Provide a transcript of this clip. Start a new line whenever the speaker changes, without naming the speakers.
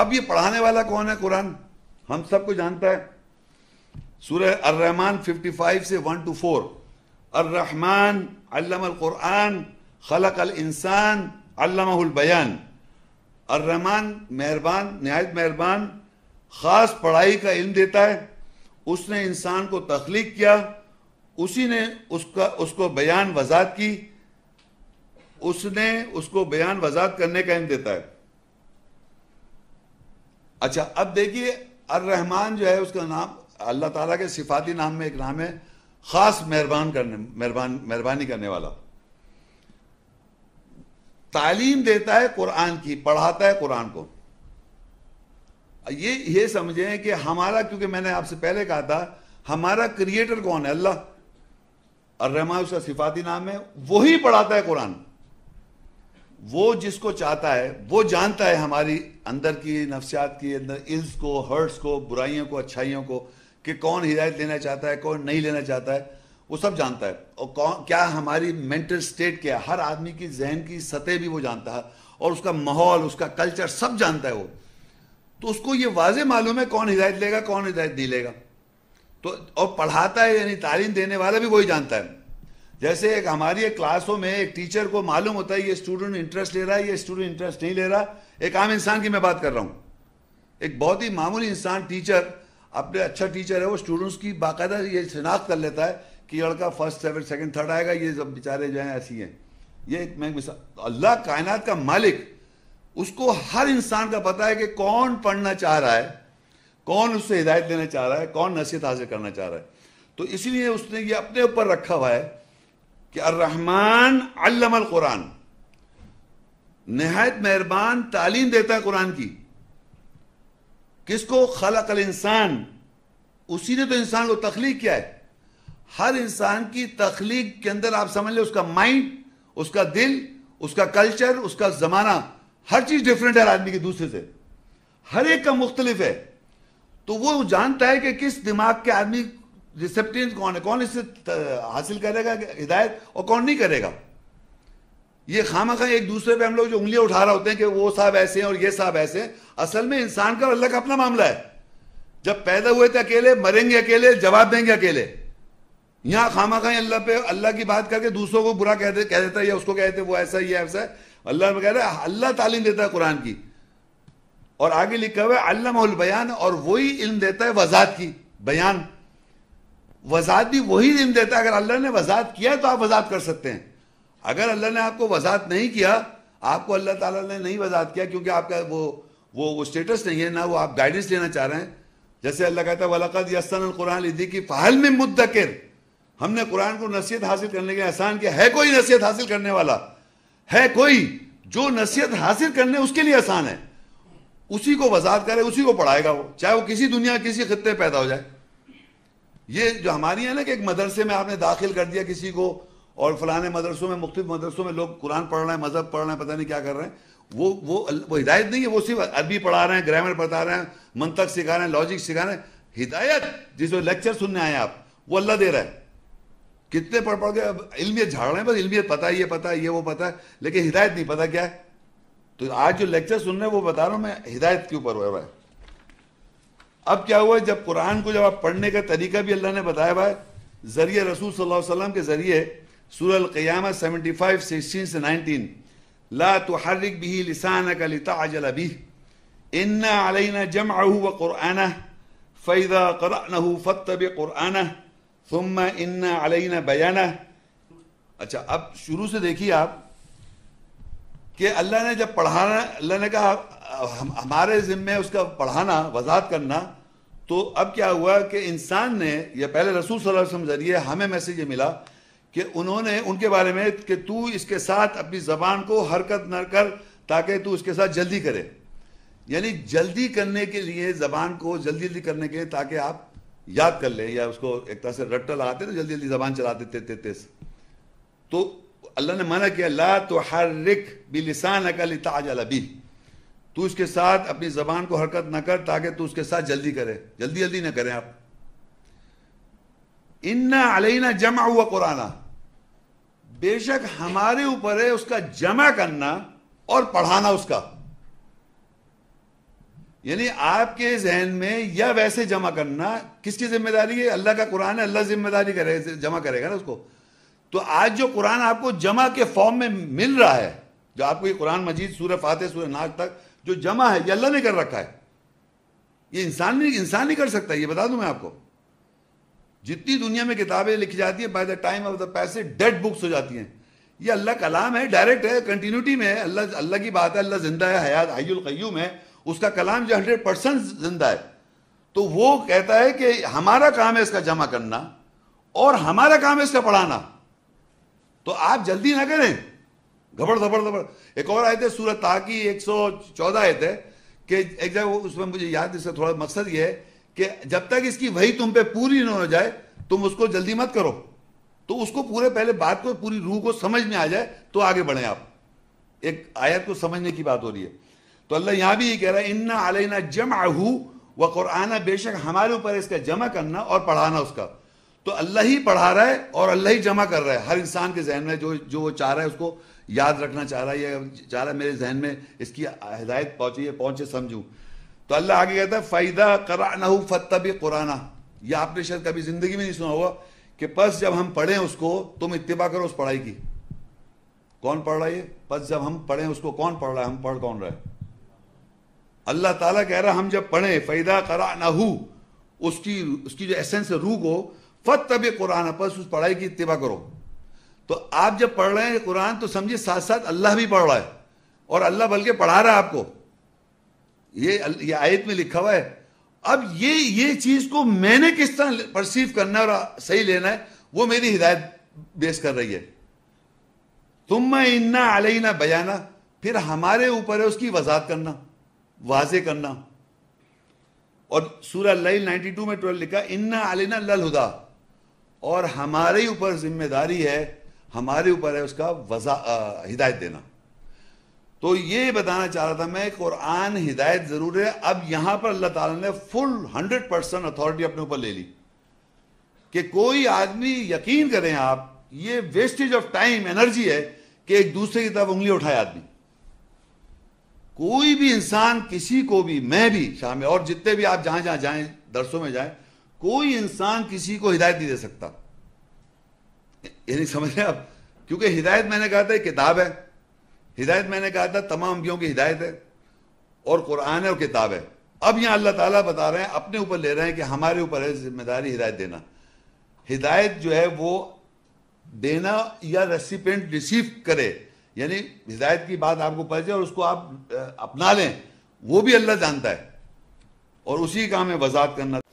अब ये पढ़ाने वाला कौन है कुरान हम सबको जानता है सूरह अर रहमान 55 से 1 टू 4 अर रहमान अल्लाम अल कुरान खलक अल इंसान अल्लाहुल बयान अर रहमान मेहरबान नहायत मेहरबान ख़ास पढ़ाई का इल्म देता है उसने इंसान को तख्लीक किया उसी ने उसका उसको बयान वजात की उसने उसको बयान वजात करने का इल्म देता है अच्छा अब देखिए अर रहमान जो है उसका नाम अल्लाह ताला के सिफाती नाम में एक नाम है ख़ास मेहरबान करने मेहरबान मेहरबानी करने वाला तालीम देता है कुरान की पढ़ाता है कुरान को ये ये समझें कि हमारा क्योंकि मैंने आपसे पहले कहा था हमारा क्रिएटर कौन है अल्लाह अर रहमान उसका सिफाती नाम है वही पढ़ाता है कुरान वो जिसको चाहता है वो जानता है हमारी अंदर की नफसियात की अंदर इल्स को हर्ट्स को बुराइयों को अच्छाइयों को कि कौन हिदायत लेना चाहता है कौन नहीं लेना चाहता है वो सब जानता है और कौन क्या हमारी मेंटल स्टेट क्या है हर आदमी की जहन की सतह भी वो जानता है और उसका माहौल उसका कल्चर सब जानता है वो तो उसको ये वाज मालूम है कौन हिदायत लेगा कौन हिदायत नहीं लेगा तो और पढ़ाता है यानी तालीम देने वाला भी वही जानता है जैसे एक हमारी एक क्लासों में एक टीचर को मालूम होता है ये स्टूडेंट इंटरेस्ट ले रहा है ये स्टूडेंट इंटरेस्ट नहीं ले रहा एक आम इंसान की मैं बात कर रहा हूँ एक बहुत ही मामूली इंसान टीचर अपने अच्छा टीचर है वो स्टूडेंट्स की बाकायदा ये शिनाख्त कर लेता है कि लड़का फर्स्ट सेवन सेकेंड थर्ड आएगा ये सब बेचारे जो हैं ऐसी हैं ये एक मैं मिसाल अल्लाह कायनात का मालिक उसको हर इंसान का पता है कि कौन पढ़ना चाह रहा है कौन उससे हिदायत लेना चाह रहा है कौन नसीहत हासिल करना चाह रहा है तो इसीलिए उसने ये अपने ऊपर रखा हुआ है कि अर्रहमान अल्लमल कुरान नहायत मेहरबान तालीम देता है कुरान की किसको खलक इंसान उसी ने तो इंसान को तखलीक किया है हर इंसान की तखलीक के अंदर आप समझ लें उसका माइंड उसका दिल उसका कल्चर उसका ज़माना हर चीज़ डिफरेंट है आदमी के दूसरे से हर एक का मुख्तलिफ है तो वो जानता है कि किस दिमाग के आदमी रिसेप्टेंस कौन है कौन इससे हासिल करेगा हिदायत और कौन नहीं करेगा ये खामा खा एक दूसरे पे हम लोग जो उंगलियां उठा रहे होते हैं कि वो साहब ऐसे हैं और ये साहब ऐसे हैं असल में इंसान का अल्लाह का अपना मामला है जब पैदा हुए थे अकेले मरेंगे अकेले जवाब देंगे अकेले यहां खामा खाई अल्लाह पे अल्लाह की बात करके दूसरों को बुरा कहते कह देता है या उसको कहते वो ऐसा ये ऐसा अल्लाह में कह रहे अल्लाह तालीम देता है कुरान की और आगे लिखा हुआ है अल्लाह बयान और वही इल्म देता है वजात की बयान वजात भी वही दिन देता है अगर अल्लाह ने वजात किया तो आप वजात कर सकते हैं अगर अल्लाह ने आपको वजात नहीं किया आपको अल्लाह ताला ने नहीं वजात किया क्योंकि आपका वो वो वो स्टेटस नहीं है ना वो आप गाइडेंस लेना चाह रहे हैं जैसे अल्लाह कहता है वलकद यसन कुरान लिदी की फहल में मुद्दिर हमने कुरान को नसीहत हासिल करने के आसान किया है कोई नसीहत हासिल करने वाला है कोई जो नसीहत हासिल करने उसके लिए आसान है उसी को वजात करे उसी को पढ़ाएगा वो चाहे वो किसी दुनिया किसी खत्े पैदा हो जाए ये जो हमारी है ना कि एक मदरसे में आपने दाखिल कर दिया किसी को और फलाने मदरसों में मुख्तु मदरसों में लोग कुरान पढ़ रहे हैं मजहब पढ़ रहे हैं पता नहीं क्या कर रहे हैं वो वो वो हिदायत नहीं है वो सिर्फ अरबी पढ़ा रहे हैं ग्रामर पढ़ा रहे हैं मंतक सिखा रहे हैं लॉजिक सिखा रहे हैं हिदायत जिस लेक्चर सुनने आए आप वो अल्लाह दे रहा है कितने पढ़ पढ़ के इलमियत झाड़ रहे हैं बस इलमियत पता है ये पता है ये वो पता है लेकिन हिदायत नहीं पता क्या है तो आज जो लेक्चर सुन रहे हैं वो बता रहा हूँ मैं हिदायत के ऊपर हो रहा है अब क्या हुआ जब कुरान को जब आप पढ़ने का तरीका भी अल्लाह ने बताया हुआ है ज़रिए रसूल सल्लल्लाहु अलैहि वसल्लम के ज़रिए सूरल क़यामा 75 सिक्सटीन से नाइनटीन ला तो तुहर्रिक बिही लिसान का लिताजल अभी इन्ना अलैना जमअहु व कुरआना फ़ैज़ा क़रअनहु फत्तबि कुरआना थुम्मा इन्ना अलैना बयाना अच्छा अब शुरू से देखिए आप कि अल्लाह ने जब पढ़ाना अल्लाह ने कहा हम, हमारे जिम्मे उसका पढ़ाना वजात करना तो अब क्या हुआ कि इंसान ने यह पहले रसूल सल्लल्लाहु अलैहि वसल्लम जरिए हमें मैसेज ये मिला कि उन्होंने उनके बारे में कि तू इसके साथ अपनी ज़बान को हरकत न कर ताकि तू इसके साथ जल्दी करे यानी जल्दी करने के लिए ज़बान को जल्दी जल्दी करने के लिए ताकि आप याद कर लें या उसको एक तरह से रट्टा लगाते तो जल्दी जल्दी ज़बान चला देते तेज तो अल्लाह ने मना किया ला तो बी लिसान अकल ताज तू इसके साथ अपनी ज़बान को हरकत ना कर ताकि तू उसके साथ जल्दी करे जल्दी जल्दी ना करें आप इन्ना अलैना जमा हुआ कुराना बेशक हमारे ऊपर है उसका जमा करना और पढ़ाना उसका यानी आपके जहन में या वैसे जमा करना किसकी जिम्मेदारी है अल्लाह का कुरान है अल्लाह जिम्मेदारी करे जमा करेगा ना उसको तो आज जो कुरान आपको जमा के फॉर्म में मिल रहा है जो आपको ये कुरान मजीद सूर्य फातह सूर्य नाग तक जो जमा है ये अल्लाह ने कर रखा है ये इंसान नहीं इंसान नहीं कर सकता ये बता दूं मैं आपको जितनी दुनिया में किताबें लिखी जाती है by the time of the पैसे डेड बुक्स हो जाती हैं ये अल्लाह कलाम है डायरेक्ट है कंटिन्यूटी में है अल्लाह अल्लाह की बात है अल्लाह जिंदा है हयात क्यूम है उसका कलाम जो हंड्रेड परसेंट जिंदा है तो वो कहता है कि हमारा काम है इसका जमा करना और हमारा काम है इसका पढ़ाना तो आप जल्दी ना करें घबड़ धबड़ धबड़ एक और आए थे सूरत ताकी एक सौ चौदह आए थे कि एक जगह उसमें मुझे याद इसका थोड़ा मकसद ये है कि जब तक इसकी वही तुम पे पूरी ना हो जाए तुम उसको जल्दी मत करो तो उसको पूरे पहले बात को पूरी रूह को समझ में आ जाए तो आगे बढ़े आप एक आयत को समझने की बात हो रही है तो अल्लाह यहां भी ये कह रहा है इन्ना अलैना जमा हु व कुराना बेशक हमारे ऊपर इसका जमा करना और पढ़ाना उसका तो अल्लाह ही पढ़ा रहा है और अल्लाह ही जमा कर रहा है हर इंसान के जहन में जो जो वो चाह रहा है उसको याद रखना चाह रहा है या चाह रहा है मेरे जहन में इसकी हिदायत पहुंची है पहुंचे समझू तो अल्लाह आगे कहता है फ़ायदा कराना फतब कुराना यह आपने शायद कभी ज़िंदगी में नहीं सुना होगा कि बस जब हम पढ़ें उसको तुम इतबा करो उस पढ़ाई की कौन पढ़ रहा है बस जब हम पढ़ें उसको कौन पढ़ रहा है हम पढ़ कौन रहा है अल्लाह ताला कह रहा हम जब पढ़ें फ़ैदा कराना उसकी उसकी जो एसेंस है रूह को फत तभी कुरान बस उस पढ़ाई की इतवा करो तो आप जब पढ़ रहे हैं कुरान तो समझिए साथ साथ अल्लाह भी पढ़ रहा है और अल्लाह बल्कि पढ़ा रहा है आपको ये ये आयत में लिखा हुआ है अब ये ये चीज को मैंने किस तरह परसीव करना और सही लेना है वो मेरी हिदायत बेस कर रही है तुम मैं इन्ना अलैना बयाना फिर हमारे ऊपर है उसकी वजात करना वाजे करना और सूरह लई 92 में ट्वेल्व लिखा इन्ना अलैना लल हुदा और हमारे ऊपर जिम्मेदारी है हमारे ऊपर है उसका वजा हिदायत देना तो ये बताना चाह रहा था मैं कुरान हिदायत जरूर है अब यहां पर अल्लाह ताला ने फुल हंड्रेड परसेंट अथॉरिटी अपने ऊपर ले ली कि कोई आदमी यकीन करें आप ये वेस्टेज ऑफ टाइम एनर्जी है कि एक दूसरे की तरफ उंगली उठाए आदमी कोई भी इंसान किसी को भी मैं भी शामिल और जितने भी आप जहां जहां जाए दरसों में जाएं कोई इंसान किसी को हिदायत नहीं दे सकता यानी समझ रहे आप क्योंकि हिदायत मैंने कहा था किताब है हिदायत मैंने कहा था तमाम अंबियों की हिदायत है और कुरान है और किताब है अब यहां अल्लाह ताला बता रहे हैं अपने ऊपर ले रहे हैं कि हमारे ऊपर है जिम्मेदारी हिदायत देना हिदायत जो है वो देना या रेसिपेंट रिसीव करे यानी हिदायत की बात आपको पता चले और उसको आप अपना लें वो भी अल्लाह जानता है और उसी काम है वजात करना